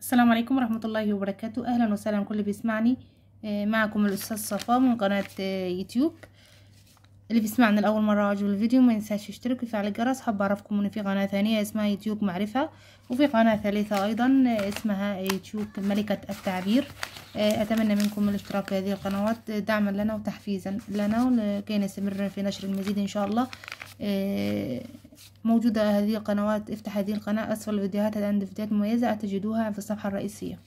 السلام عليكم ورحمة الله وبركاته أهلا وسهلا كل بيسمعني آه، معكم الأستاذ صفاء من قناة آه، يوتيوب اللي بيسمعنا لأول مرة عجب الفيديو ما ينساش يشترك ويفعل الجرس حاب أعرفكم إن في قناة ثانية اسمها يوتيوب معرفة وفي قناة ثالثة أيضا آه، اسمها يوتيوب ملكة التعبير أتمنى منكم الاشتراك في هذه القنوات دعما لنا وتحفيزا لنا لكي نستمر في نشر المزيد إن شاء الله آه، موجودة هذه القنوات افتح هذه القناة أسفل الفيديوهات عند فيديوهات مميزة تجدوها في الصفحة الرئيسية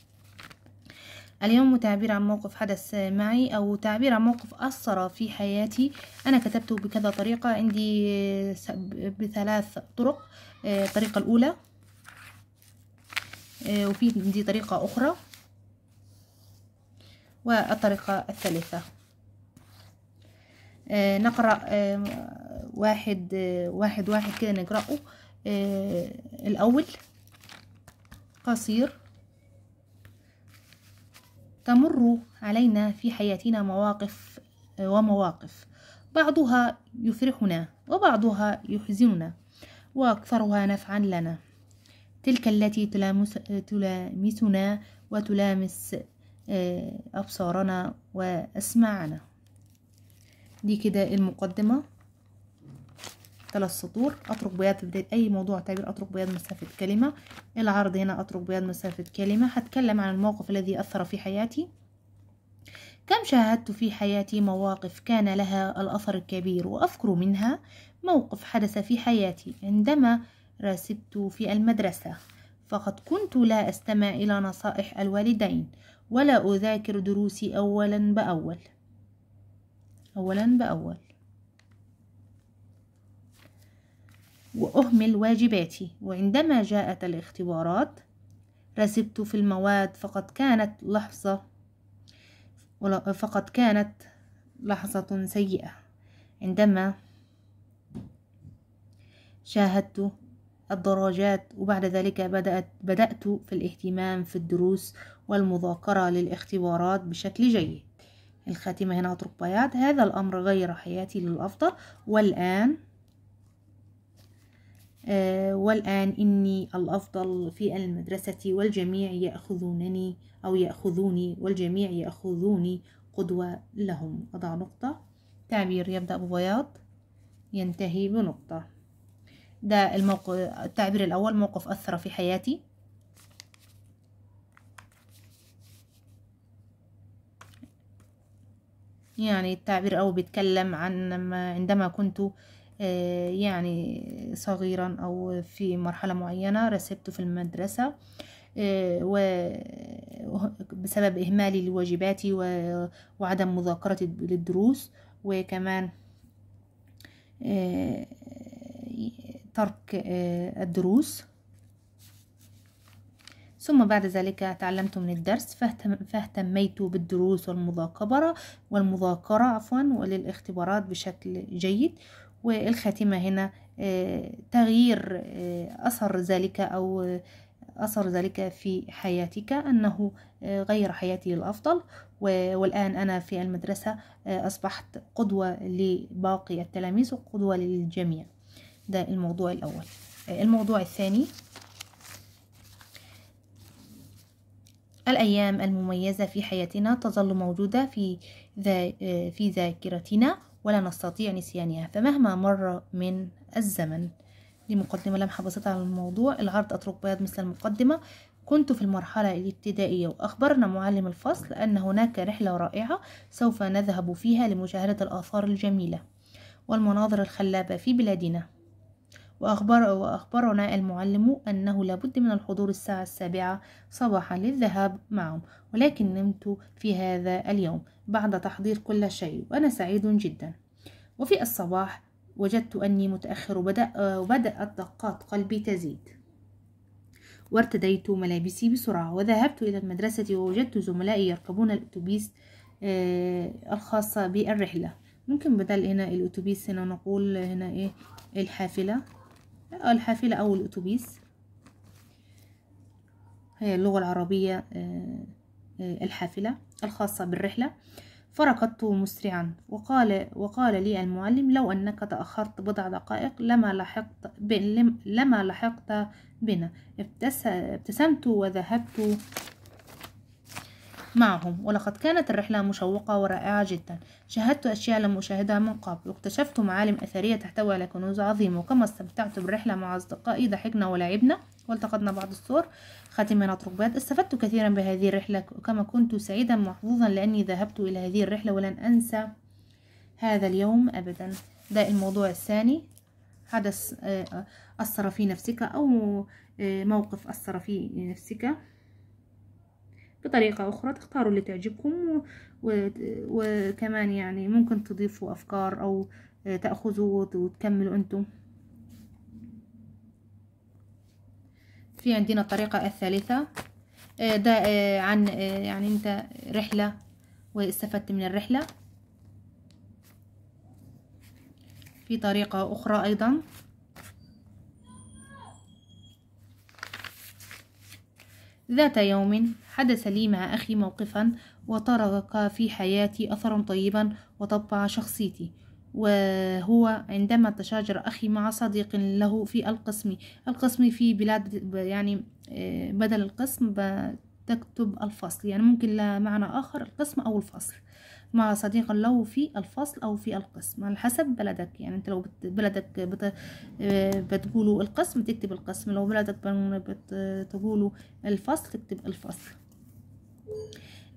اليوم تعبير عن موقف حدث معي أو تعبير عن موقف أثر في حياتي أنا كتبته بكذا طريقة عندي آه، بثلاث طرق آه، الطريقة الأولى وفي دي طريقة أخرى والطريقة الثالثة نقرأ واحد واحد واحد كده نقرأه آه، الأول قصير تمر علينا في حياتنا مواقف آه، ومواقف بعضها يفرحنا وبعضها يحزننا وأكثرها نفعا لنا تلك التي تلامس تلامسنا وتلامس آه، أبصارنا وأسماعنا دي كده المقدمة ثلاث سطور أطرق بياض في بداية أي موضوع تعبير أطرق بياض مسافة كلمة العرض هنا أطرق بياض مسافة كلمة هتكلم عن الموقف الذي أثر في حياتي كم شاهدت في حياتي مواقف كان لها الأثر الكبير وأذكر منها موقف حدث في حياتي عندما راسبت في المدرسة فقد كنت لا أستمع إلى نصائح الوالدين ولا أذاكر دروسي أولا بأول أولا بأول وأهمل واجباتي وعندما جاءت الاختبارات رسبت في المواد فقد كانت لحظة فقد كانت لحظة سيئة عندما شاهدت الدرجات وبعد ذلك بدأت بدأت في الاهتمام في الدروس والمذاكرة للاختبارات بشكل جيد الخاتمة هنا أترك بياض هذا الأمر غير حياتي للأفضل والآن آه، والآن إني الأفضل في المدرسة والجميع يأخذونني أو يأخذوني والجميع يأخذوني قدوة لهم أضع نقطة تعبير يبدأ ببياض ينتهي بنقطة ده الموقف التعبير الأول موقف أثر في حياتي يعني التعبير أو بيتكلم عن عندما كنت آه، يعني صغيرا أو في مرحلة معينة رسبته في المدرسة آه، وبسبب إهمالي لواجباتي وعدم مذاكرتي للدروس وكمان آه، ترك الدروس ثم بعد ذلك تعلمت من الدرس فاهتميت بالدروس والمذاكرة والمذاكرة عفوا وللاختبارات بشكل جيد والخاتمة هنا آه، تغيير آه، أثر ذلك أو آه، أثر ذلك في حياتك أنه غير حياتي للأفضل والآن أنا في المدرسة أصبحت قدوة لباقي التلاميذ وقدوة للجميع ده الموضوع الأول الموضوع الثاني الأيام المميزة في حياتنا تظل موجودة في, في ذاكرتنا ولا نستطيع نسيانها فمهما مر من الزمن دي مقدمة لمحة بسيطة على الموضوع العرض أترك بياض مثل المقدمة كنت في المرحلة الابتدائية وأخبرنا معلم الفصل أن هناك رحلة رائعة سوف نذهب فيها لمشاهدة الآثار الجميلة والمناظر الخلابة في بلادنا وأخبر وأخبرنا المعلم أنه لابد من الحضور الساعة السابعة صباحا للذهاب معهم ولكن نمت في هذا اليوم بعد تحضير كل شيء وأنا سعيد جدا وفي الصباح وجدت أني متأخر وبدأ وبدأت دقات قلبي تزيد وارتديت ملابسي بسرعة وذهبت إلى المدرسة ووجدت زملائي يركبون الأتوبيس آه، الخاصة بالرحلة ممكن بدل هنا الأتوبيس هنا نقول هنا إيه الحافلة الحافلة أو الأتوبيس هي اللغة العربية آه، آه، الحافلة الخاصة بالرحلة فركضت مسرعا وقال, وقال لي المعلم لو أنك تأخرت بضع دقائق لما لحقت, لما لحقت بنا ابتسمت وذهبت معهم ولقد كانت الرحلة مشوقة ورائعة جدا شاهدت أشياء لم أشاهدها من قبل واكتشفت معالم أثرية تحتوي على كنوز عظيمة وكما استمتعت بالرحلة مع أصدقائي ضحكنا ولعبنا والتقطنا بعض الصور خاتمات ركبات استفدت كثيرا بهذه الرحلة كما كنت سعيدا محظوظا لأني ذهبت إلى هذه الرحلة ولن أنسى هذا اليوم أبدا ده الموضوع الثاني حدث آه، أثر في نفسك أو آه، موقف أثر في نفسك بطريقة أخرى تختاروا اللي تعجبكم وكمان يعني ممكن تضيفوا أفكار أو آه، تأخذوا وتكملوا أنتم في عندنا الطريقة الثالثة ده آه، آه، عن يعني انت رحلة واستفدت من الرحلة في طريقة أخرى أيضا ذات يوم حدث لي مع أخي موقفا وترك في حياتي أثرا طيبا وطبع شخصيتي وهو عندما تشاجر أخي مع صديق له في القسم القسم في بلاد يعني آه، بدل القسم تكتب الفصل يعني ممكن معنى آخر القسم أو الفصل مع صديق له في الفصل أو في القسم على حسب بلدك يعني أنت لو بلدك بت... آه، بتقولوا القسم تكتب القسم لو بلدك بتقولوا الفصل تكتب الفصل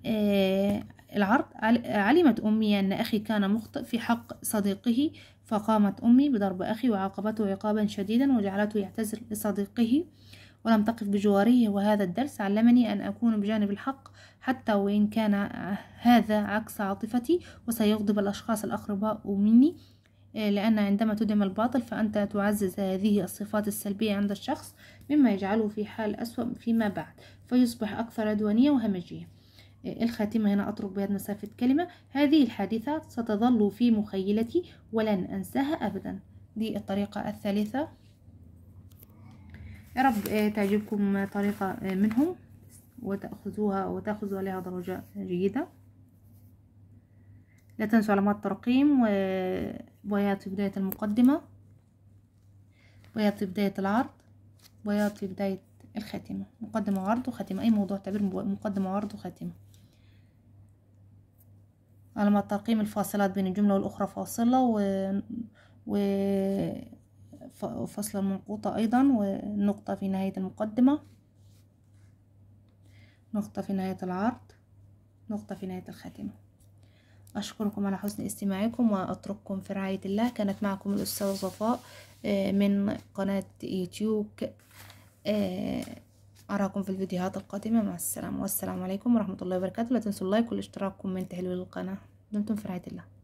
آه، العرض علمت أمي أن أخي كان مخطئ في حق صديقه فقامت أمي بضرب أخي وعاقبته عقابا شديدا وجعلته يعتذر لصديقه آه ولم تقف بجواره وهذا الدرس علمني أن أكون بجانب الحق حتى وإن كان هذا عكس عاطفتي وسيغضب الأشخاص الأقرباء مني لأن عندما تدعم الباطل فأنت تعزز هذه الصفات السلبية عند الشخص مما يجعله في حال أسوأ فيما بعد فيصبح أكثر عدوانية وهمجية الخاتمة هنا أترك بيد مسافة كلمة هذه الحادثة ستظل في مخيلتي ولن أنساها أبدا دي الطريقة الثالثة يا رب آه، تعجبكم طريقة آه، منهم وتأخذوها وتأخذوا عليها درجة جيدة لا تنسوا علامات الترقيم وبيات في بداية المقدمة بيات في بداية العرض بيات في بداية الخاتمة مقدمة وعرض وخاتمة أي موضوع تعبير مقدمة وعرض وخاتمة علامات الترقيم الفاصلات بين الجملة والأخرى فاصلة و... و... فصل المنقوطة أيضا والنقطة في نهاية المقدمة نقطة في نهاية العرض نقطة في نهاية الخاتمة أشكركم على حسن استماعكم وأترككم في رعاية الله كانت معكم الأستاذة صفاء آه، من قناة يوتيوب آه، أراكم في الفيديوهات القادمة مع السلامة والسلام عليكم ورحمة الله وبركاته لا تنسوا اللايك والاشتراك والكومنت حلو للقناة دمتم في رعاية الله